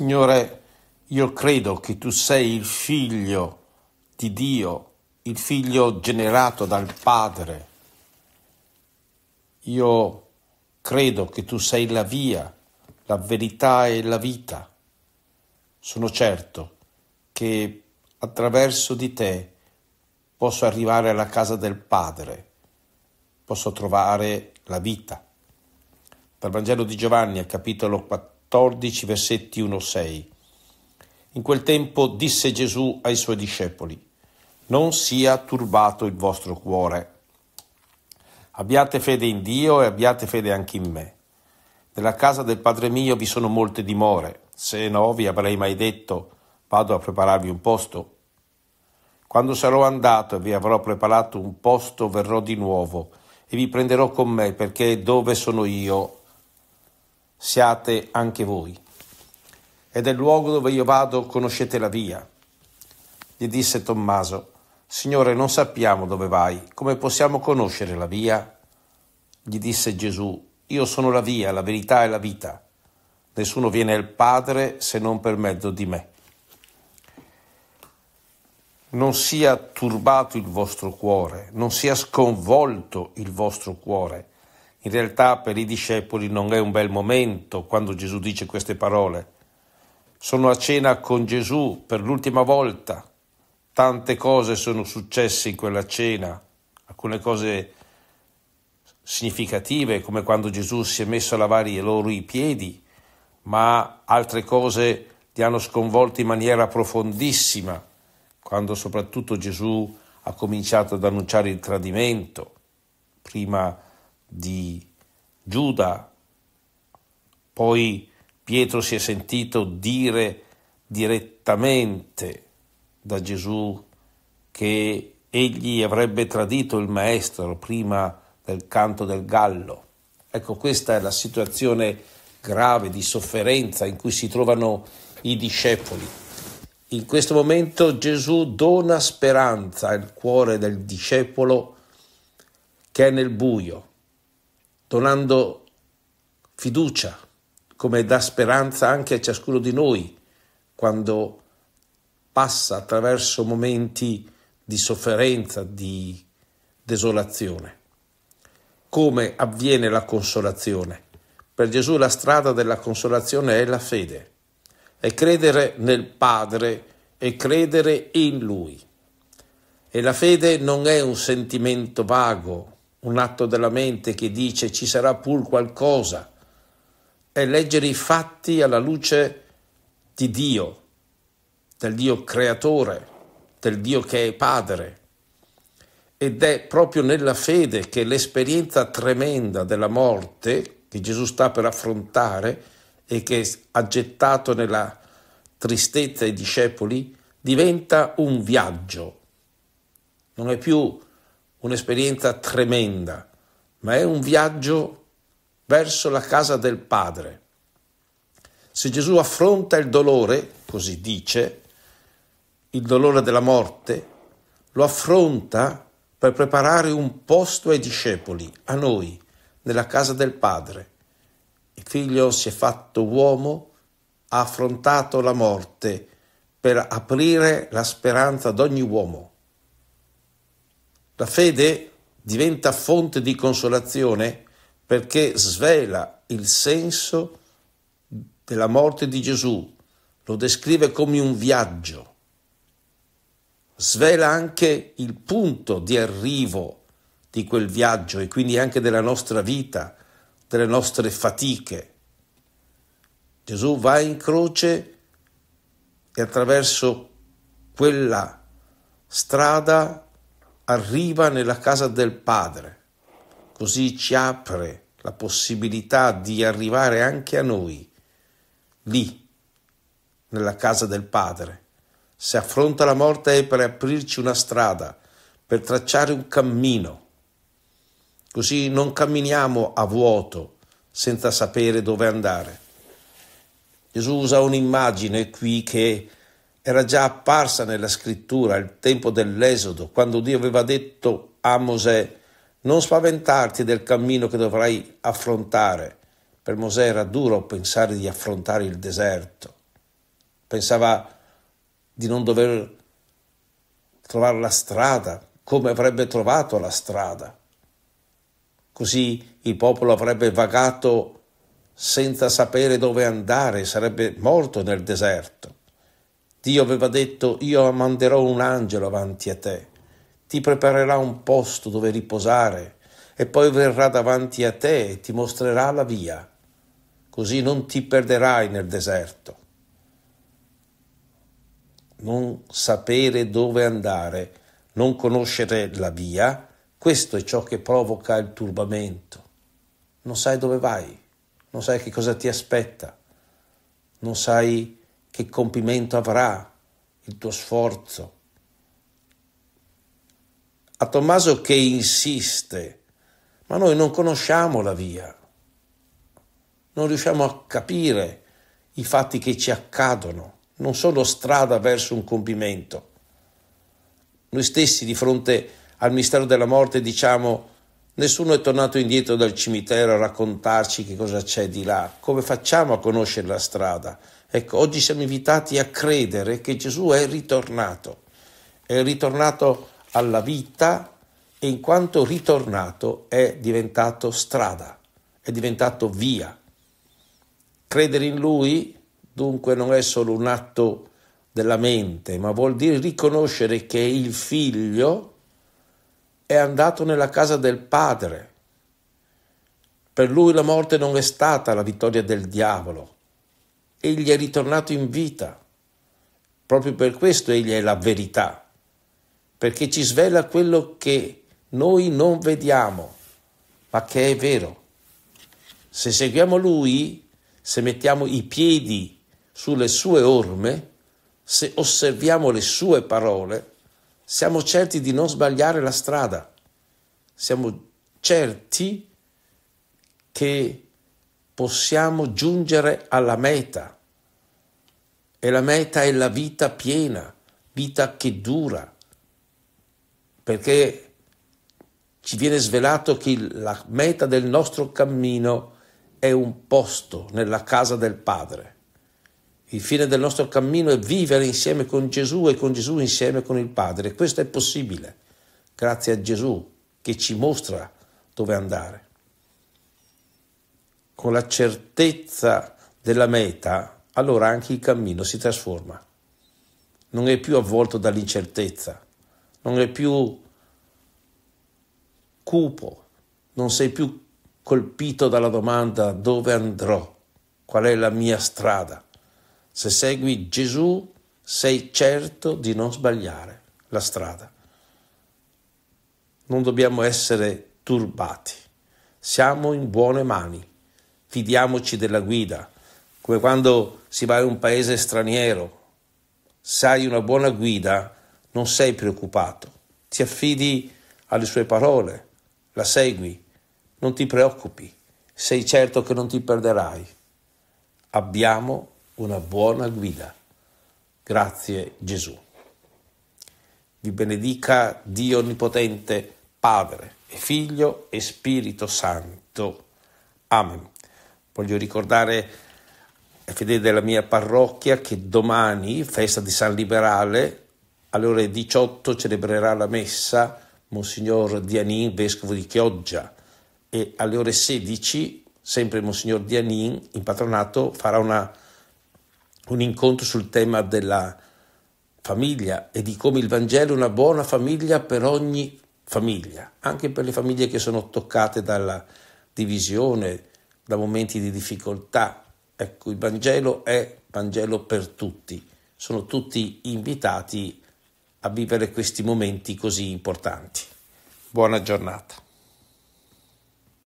Signore, io credo che tu sei il figlio di Dio, il figlio generato dal Padre. Io credo che tu sei la via, la verità e la vita. Sono certo che attraverso di te posso arrivare alla casa del Padre, posso trovare la vita. Dal Vangelo di Giovanni, capitolo 14 14 versetti 1-6. In quel tempo disse Gesù ai suoi discepoli, non sia turbato il vostro cuore. Abbiate fede in Dio e abbiate fede anche in me. Nella casa del Padre mio vi sono molte dimore, se no vi avrei mai detto, vado a prepararvi un posto. Quando sarò andato e vi avrò preparato un posto, verrò di nuovo e vi prenderò con me, perché dove sono io siate anche voi. Ed è il luogo dove io vado, conoscete la via. Gli disse Tommaso, Signore, non sappiamo dove vai, come possiamo conoscere la via? Gli disse Gesù, Io sono la via, la verità e la vita. Nessuno viene al Padre se non per mezzo di me. Non sia turbato il vostro cuore, non sia sconvolto il vostro cuore. In realtà per i discepoli non è un bel momento quando Gesù dice queste parole. Sono a cena con Gesù per l'ultima volta. Tante cose sono successe in quella cena, alcune cose significative come quando Gesù si è messo a lavare loro i piedi, ma altre cose li hanno sconvolti in maniera profondissima, quando soprattutto Gesù ha cominciato ad annunciare il tradimento, prima di Giuda. Poi Pietro si è sentito dire direttamente da Gesù che egli avrebbe tradito il maestro prima del canto del gallo. Ecco, questa è la situazione grave di sofferenza in cui si trovano i discepoli. In questo momento Gesù dona speranza al cuore del discepolo che è nel buio, donando fiducia, come dà speranza anche a ciascuno di noi quando passa attraverso momenti di sofferenza, di desolazione. Come avviene la consolazione? Per Gesù la strada della consolazione è la fede, è credere nel Padre e credere in Lui. E la fede non è un sentimento vago, un atto della mente che dice ci sarà pur qualcosa, è leggere i fatti alla luce di Dio, del Dio creatore, del Dio che è padre. Ed è proprio nella fede che l'esperienza tremenda della morte che Gesù sta per affrontare e che ha gettato nella tristezza i discepoli diventa un viaggio. Non è più un'esperienza tremenda, ma è un viaggio verso la casa del Padre. Se Gesù affronta il dolore, così dice, il dolore della morte, lo affronta per preparare un posto ai discepoli, a noi, nella casa del Padre. Il figlio si è fatto uomo, ha affrontato la morte per aprire la speranza ad ogni uomo. La fede diventa fonte di consolazione perché svela il senso della morte di Gesù, lo descrive come un viaggio, svela anche il punto di arrivo di quel viaggio e quindi anche della nostra vita, delle nostre fatiche. Gesù va in croce e attraverso quella strada arriva nella casa del Padre, così ci apre la possibilità di arrivare anche a noi, lì, nella casa del Padre. Se affronta la morte è per aprirci una strada, per tracciare un cammino. Così non camminiamo a vuoto, senza sapere dove andare. Gesù usa un'immagine qui che era già apparsa nella scrittura al tempo dell'Esodo, quando Dio aveva detto a Mosè non spaventarti del cammino che dovrai affrontare. Per Mosè era duro pensare di affrontare il deserto. Pensava di non dover trovare la strada come avrebbe trovato la strada. Così il popolo avrebbe vagato senza sapere dove andare, sarebbe morto nel deserto. Dio aveva detto, io manderò un angelo avanti a te, ti preparerà un posto dove riposare e poi verrà davanti a te e ti mostrerà la via, così non ti perderai nel deserto. Non sapere dove andare, non conoscere la via, questo è ciò che provoca il turbamento. Non sai dove vai, non sai che cosa ti aspetta, non sai che compimento avrà il tuo sforzo. A Tommaso che insiste, ma noi non conosciamo la via, non riusciamo a capire i fatti che ci accadono, non sono strada verso un compimento. Noi stessi di fronte al mistero della morte diciamo nessuno è tornato indietro dal cimitero a raccontarci che cosa c'è di là, come facciamo a conoscere la strada? Ecco, oggi siamo invitati a credere che Gesù è ritornato, è ritornato alla vita e in quanto ritornato è diventato strada, è diventato via. Credere in Lui dunque non è solo un atto della mente, ma vuol dire riconoscere che il figlio è andato nella casa del padre. Per lui la morte non è stata la vittoria del diavolo, egli è ritornato in vita. Proprio per questo egli è la verità, perché ci svela quello che noi non vediamo, ma che è vero. Se seguiamo lui, se mettiamo i piedi sulle sue orme, se osserviamo le sue parole, siamo certi di non sbagliare la strada, siamo certi che possiamo giungere alla meta. E la meta è la vita piena, vita che dura, perché ci viene svelato che la meta del nostro cammino è un posto nella casa del Padre. Il fine del nostro cammino è vivere insieme con Gesù e con Gesù insieme con il Padre. Questo è possibile grazie a Gesù che ci mostra dove andare con la certezza della meta, allora anche il cammino si trasforma. Non è più avvolto dall'incertezza, non è più cupo, non sei più colpito dalla domanda dove andrò, qual è la mia strada. Se segui Gesù sei certo di non sbagliare la strada. Non dobbiamo essere turbati, siamo in buone mani fidiamoci della guida, come quando si va in un paese straniero, sai una buona guida, non sei preoccupato, ti affidi alle sue parole, la segui, non ti preoccupi, sei certo che non ti perderai. Abbiamo una buona guida. Grazie Gesù. Vi benedica Dio Onnipotente, Padre e Figlio e Spirito Santo. Amen. Voglio ricordare ai fedeli della mia parrocchia che domani, festa di San Liberale, alle ore 18 celebrerà la messa Monsignor Dianin, vescovo di Chioggia, e alle ore 16, sempre Monsignor Dianin, in patronato, farà una, un incontro sul tema della famiglia e di come il Vangelo è una buona famiglia per ogni famiglia, anche per le famiglie che sono toccate dalla divisione, da momenti di difficoltà. Ecco, il Vangelo è Vangelo per tutti, sono tutti invitati a vivere questi momenti così importanti. Buona giornata.